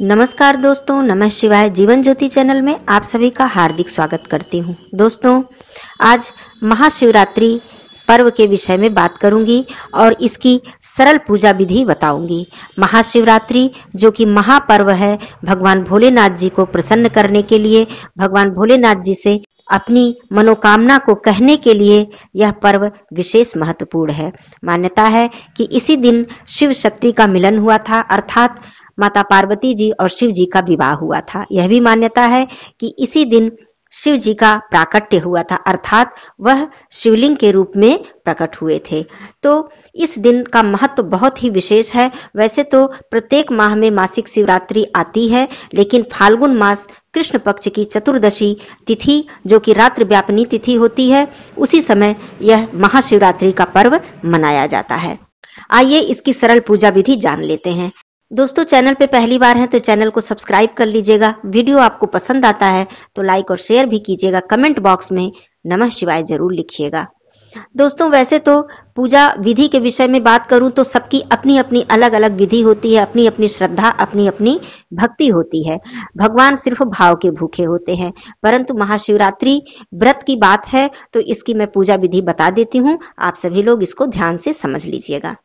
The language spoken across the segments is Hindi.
नमस्कार दोस्तों नमः शिवाय जीवन ज्योति चैनल में आप सभी का हार्दिक स्वागत करती हूं। दोस्तों आज महाशिवरात्रि पर्व के विषय में बात करूंगी और इसकी सरल पूजा विधि बताऊंगी महाशिवरात्रि जो कि महापर्व है भगवान भोलेनाथ जी को प्रसन्न करने के लिए भगवान भोलेनाथ जी से अपनी मनोकामना को कहने के लिए यह पर्व विशेष महत्वपूर्ण है मान्यता है कि इसी दिन शिव शक्ति का मिलन हुआ था अर्थात माता पार्वती जी और शिव जी का विवाह हुआ था यह भी मान्यता है कि इसी दिन शिव जी का प्राकट्य हुआ था अर्थात वह शिवलिंग के रूप में प्रकट हुए थे तो इस दिन का महत्व तो बहुत ही विशेष है वैसे तो प्रत्येक माह में मासिक शिवरात्रि आती है लेकिन फाल्गुन मास कृष्ण पक्ष की चतुर्दशी तिथि जो कि रात्रि व्यापनी तिथि होती है उसी समय यह महाशिवरात्रि का पर्व मनाया जाता है आइए इसकी सरल पूजा विधि जान लेते हैं दोस्तों चैनल पे पहली बार हैं तो चैनल को सब्सक्राइब कर लीजिएगा वीडियो आपको पसंद आता है तो लाइक और शेयर भी कीजिएगा कमेंट बॉक्स में नमः शिवाय जरूर लिखिएगा दोस्तों वैसे तो पूजा विधि के विषय में बात करूं तो सबकी अपनी अपनी अलग अलग विधि होती है अपनी अपनी श्रद्धा अपनी अपनी भक्ति होती है भगवान सिर्फ भाव के भूखे होते हैं परंतु महाशिवरात्रि व्रत की बात है तो इसकी मैं पूजा विधि बता देती हूँ आप सभी लोग इसको ध्यान से समझ लीजिएगा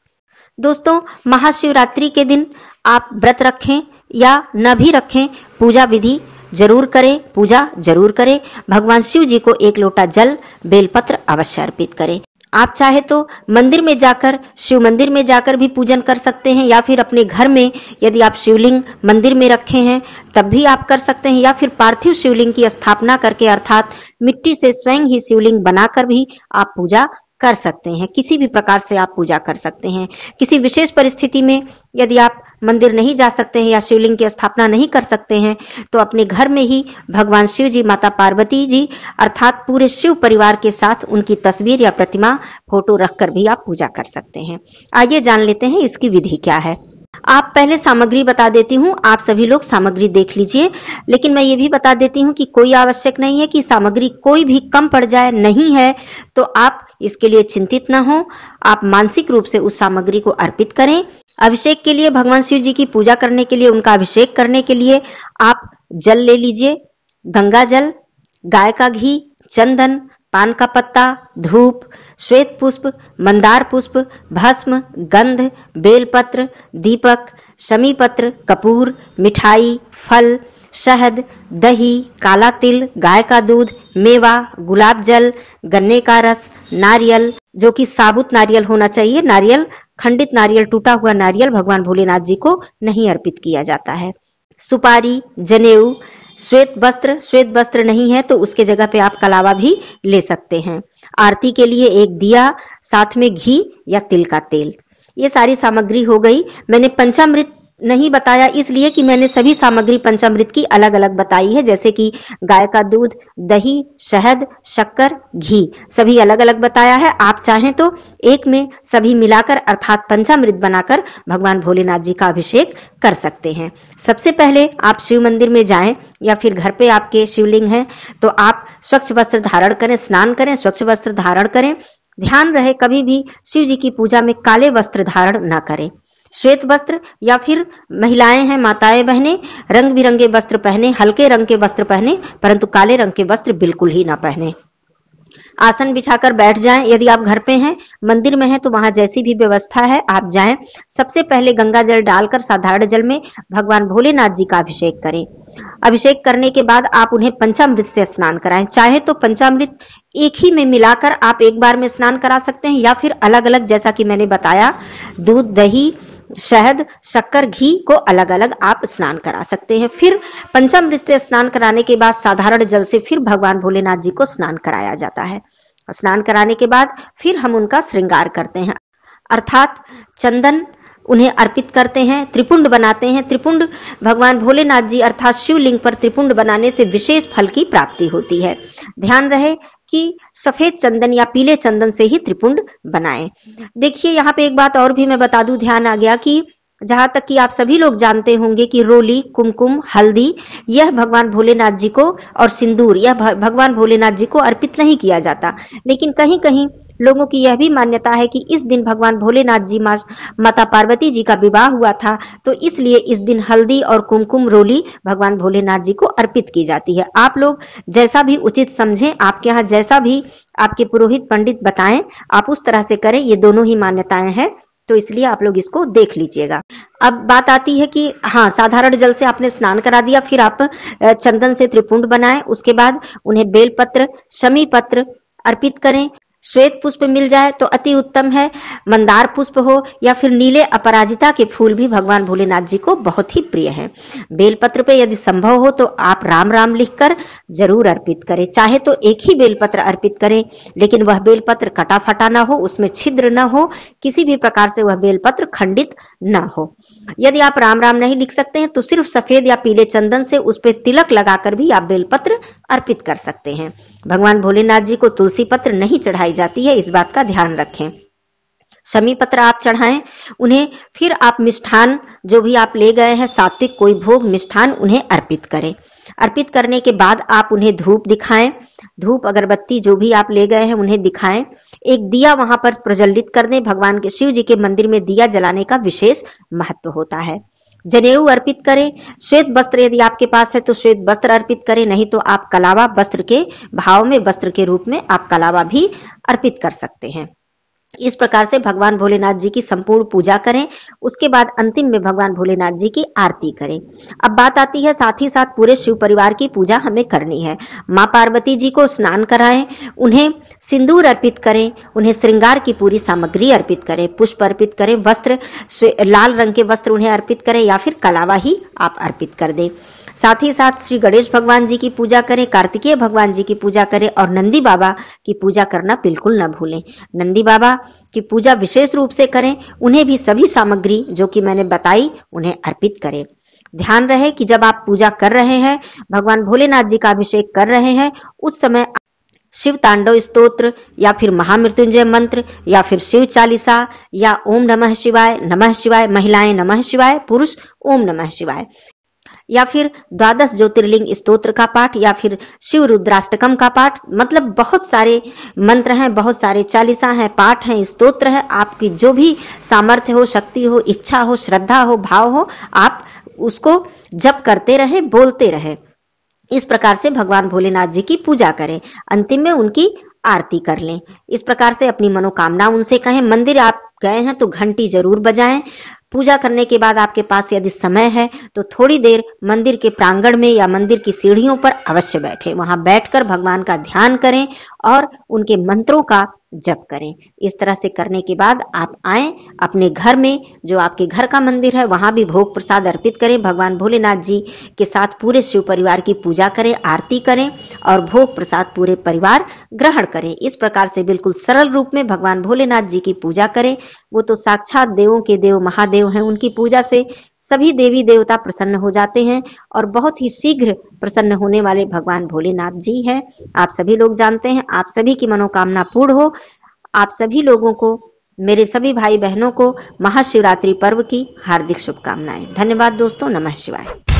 दोस्तों महाशिवरात्रि के दिन आप व्रत रखें या न भी रखें पूजा विधि जरूर करें पूजा जरूर करें भगवान शिव जी को एक लोटा जल बेलपत्र अवश्य अर्पित करें आप चाहे तो मंदिर में जाकर शिव मंदिर में जाकर भी पूजन कर सकते हैं या फिर अपने घर में यदि आप शिवलिंग मंदिर में रखे हैं तब भी आप कर सकते हैं या फिर पार्थिव शिवलिंग की स्थापना करके अर्थात मिट्टी से स्वयं ही शिवलिंग बनाकर भी आप पूजा कर सकते हैं किसी भी प्रकार से आप पूजा कर सकते हैं किसी विशेष परिस्थिति में यदि आप मंदिर नहीं जा सकते हैं या शिवलिंग की स्थापना नहीं कर सकते हैं तो अपने घर में ही भगवान शिव जी माता पार्वती जी अर्थात पूरे शिव परिवार के साथ उनकी तस्वीर या प्रतिमा फोटो रखकर भी आप पूजा कर सकते हैं आइए जान लेते हैं इसकी विधि क्या है आप पहले सामग्री बता देती हूँ आप सभी लोग सामग्री देख लीजिए लेकिन मैं ये भी बता देती हूँ कि कोई आवश्यक नहीं है कि सामग्री कोई भी कम पड़ जाए नहीं है तो आप इसके लिए चिंतित ना हो आप मानसिक रूप से उस सामग्री को अर्पित करें अभिषेक के लिए भगवान शिव जी की पूजा करने के लिए उनका अभिषेक करने के लिए आप जल ले लीजिए गंगा जल गाय का घी चंदन पान का पत्ता धूप श्वेत पुष्प मंदार पुष्प भस्म गंध बेलपत्र दीपक शमी पत्र कपूर मिठाई फल शहद दही काला तिल गाय का दूध मेवा गुलाब जल गन्ने का रस नारियल जो कि साबुत नारियल होना चाहिए नारियल खंडित नारियल टूटा हुआ नारियल भगवान भोलेनाथ जी को नहीं अर्पित किया जाता है सुपारी जनेऊ श्वेत वस्त्र श्वेत वस्त्र नहीं है तो उसके जगह पे आप कलावा भी ले सकते हैं आरती के लिए एक दिया साथ में घी या तिल का तेल ये सारी सामग्री हो गई मैंने पंचामृत नहीं बताया इसलिए कि मैंने सभी सामग्री पंचामृत की अलग अलग बताई है जैसे कि गाय का दूध दही शहद शक्कर घी सभी अलग अलग बताया है आप चाहें तो एक में सभी मिलाकर अर्थात पंचामृत बनाकर भगवान भोलेनाथ जी का अभिषेक कर सकते हैं सबसे पहले आप शिव मंदिर में जाए या फिर घर पे आपके शिवलिंग है तो आप स्वच्छ वस्त्र धारण करें स्नान करें स्वच्छ वस्त्र धारण करें ध्यान रहे कभी भी शिव जी की पूजा में काले वस्त्र धारण न करें श्वेत वस्त्र या फिर महिलाएं हैं माताएं बहने रंग बिरंगे वस्त्र पहने हल्के रंग के वस्त्र पहने परंतु काले रंग के वस्त्र बिल्कुल ही ना पहने आसन बिछाकर बैठ जाएं यदि आप घर पे हैं मंदिर में हैं तो वहां जैसी भी व्यवस्था है आप जाएं सबसे पहले गंगा जल डालकर साधारण जल में भगवान भोलेनाथ जी का अभिषेक करें अभिषेक करने के बाद आप उन्हें पंचामृत से स्नान कराएं चाहे तो पंचामृत एक ही में मिलाकर आप एक बार में स्नान करा सकते हैं या फिर अलग अलग जैसा कि मैंने बताया दूध दही शहद शक्कर घी को अलग अलग आप स्नान करा सकते हैं फिर पंचमृत से स्नान कराने के बाद साधारण जल से फिर भगवान भोलेनाथ जी को स्नान कराया जाता है स्नान कराने के बाद फिर हम उनका श्रृंगार करते हैं अर्थात चंदन उन्हें अर्पित करते हैं त्रिपुंड बनाते हैं त्रिपुंड भगवान भोलेनाथ जी अर्थात शिवलिंग पर त्रिपुंड बनाने से विशेष फल की प्राप्ति होती है ध्यान रहे कि सफेद चंदन या पीले चंदन से ही त्रिपुंड बनाएं देखिए यहाँ पे एक बात और भी मैं बता दू ध्यान आ गया कि जहां तक कि आप सभी लोग जानते होंगे कि रोली कुमकुम हल्दी यह भगवान भोलेनाथ जी को और सिंदूर यह भगवान भोलेनाथ जी को अर्पित नहीं किया जाता लेकिन कहीं कहीं लोगों की यह भी मान्यता है कि इस दिन भगवान भोलेनाथ जी माता पार्वती जी का विवाह हुआ था तो इसलिए इस दिन हल्दी और कुमकुम रोली भगवान भोलेनाथ जी को अर्पित की जाती है आप लोग जैसा भी उचित समझें आपके यहाँ जैसा भी आपके पुरोहित पंडित बताएं आप उस तरह से करें ये दोनों ही मान्यताएं हैं तो इसलिए आप लोग इसको देख लीजिएगा अब बात आती है कि हाँ साधारण जल से आपने स्नान करा दिया फिर आप चंदन से त्रिपुंड बनाएं उसके बाद उन्हें बेलपत्र शमी पत्र अर्पित करें श्वेत पुष्प मिल जाए तो अति उत्तम है मंदार पुष्प हो या फिर नीले अपराजिता के फूल भी भगवान भोलेनाथ जी को बहुत ही प्रिय हैं बेलपत्र पे यदि संभव हो तो आप राम राम लिखकर जरूर अर्पित करें चाहे तो एक ही बेलपत्र अर्पित करें लेकिन वह बेलपत्र कटा फटा ना हो उसमें छिद्र न हो किसी भी प्रकार से वह बेलपत्र खंडित न हो यदि आप राम राम नहीं लिख सकते हैं तो सिर्फ सफेद या पीले चंदन से उस पर तिलक लगाकर भी आप बेलपत्र अर्पित कर सकते हैं भगवान भोलेनाथ जी को तुलसी पत्र नहीं चढ़ाई चढ़ाई जाती है इस बात का ध्यान रखें शमी पत्र आप चढ़ाएं उन्हें फिर आप मिष्ठान जो भी आप ले गए हैं सात्विक कोई भोग मिष्ठान उन्हें अर्पित करें अर्पित करने के बाद आप उन्हें धूप दिखाएं धूप अगरबत्ती जो भी आप ले गए हैं उन्हें दिखाएं एक दिया वहां पर प्रज्वलित कर दें भगवान के शिव जी के मंदिर में दिया जलाने का विशेष महत्व होता है जनेऊ अर्पित करें श्वेत वस्त्र यदि आपके पास है तो श्वेत वस्त्र अर्पित करें नहीं तो आप कलावा वस्त्र के भाव में वस्त्र के रूप में आप कलावा भी अर्पित कर सकते हैं इस प्रकार से भगवान भोलेनाथ जी की संपूर्ण पूजा करें उसके बाद अंतिम में भगवान भोलेनाथ जी की आरती करें अब बात आती है साथ ही साथ पूरे शिव परिवार की पूजा हमें करनी है माँ पार्वती जी को स्नान कराएं उन्हें सिंदूर अर्पित करें उन्हें श्रृंगार की पूरी सामग्री अर्पित करें पुष्प अर्पित करें वस्त्र लाल रंग के वस्त्र उन्हें अर्पित करें या फिर कलावा ही आप अर्पित कर दें साथ ही साथ श्री गणेश भगवान जी की पूजा करें कार्तिकीय भगवान जी की पूजा करें और नंदी बाबा की पूजा करना बिल्कुल न भूलें नंदी बाबा की पूजा विशेष रूप से करें उन्हें भी सभी सामग्री जो कि मैंने बताई उन्हें अर्पित करें ध्यान रहे कि जब आप पूजा कर रहे हैं भगवान भोलेनाथ जी का अभिषेक कर रहे हैं उस समय शिव तांडव स्तोत्र या फिर महामृत्युंजय मंत्र या फिर शिव चालीसा या ओम नमः शिवाय नमः शिवाय महिलाएं नमः शिवाय पुरुष ओम नमः शिवाय या फिर द्वादश ज्योतिर्लिंग स्तोत्र का पाठ या फिर शिव रुद्राष्टकम का पाठ मतलब बहुत सारे मंत्र हैं बहुत सारे चालीसा हैं पाठ हैं स्तोत्र है आपकी जो भी सामर्थ्य हो शक्ति हो इच्छा हो श्रद्धा हो भाव हो आप उसको जप करते रहे बोलते रहे इस प्रकार से भगवान भोलेनाथ जी की पूजा करें अंतिम में उनकी आरती कर लें इस प्रकार से अपनी मनोकामना उनसे कहें मंदिर आप गए हैं तो घंटी जरूर बजाएं पूजा करने के बाद आपके पास यदि समय है तो थोड़ी देर मंदिर के प्रांगण में या मंदिर की सीढ़ियों पर अवश्य बैठे वहां बैठकर भगवान का ध्यान करें और उनके मंत्रों का जप करें इस तरह से करने के बाद आप आए अपने घर में जो आपके घर का मंदिर है वहां भी भोग प्रसाद अर्पित करें भगवान भोलेनाथ जी के साथ पूरे शिव परिवार की पूजा करें आरती करें और भोग प्रसाद पूरे परिवार ग्रहण करें इस प्रकार से बिल्कुल सरल रूप में भगवान भोलेनाथ जी की पूजा करें वो तो साक्षात देवों के देव महादेव हैं उनकी पूजा से सभी देवी देवता प्रसन्न हो जाते हैं और बहुत ही शीघ्र प्रसन्न होने वाले भगवान भोलेनाथ जी हैं आप सभी लोग जानते हैं आप सभी की मनोकामना पूर्ण हो आप सभी लोगों को मेरे सभी भाई बहनों को महाशिवरात्रि पर्व की हार्दिक शुभकामनाएं धन्यवाद दोस्तों नमः शिवाय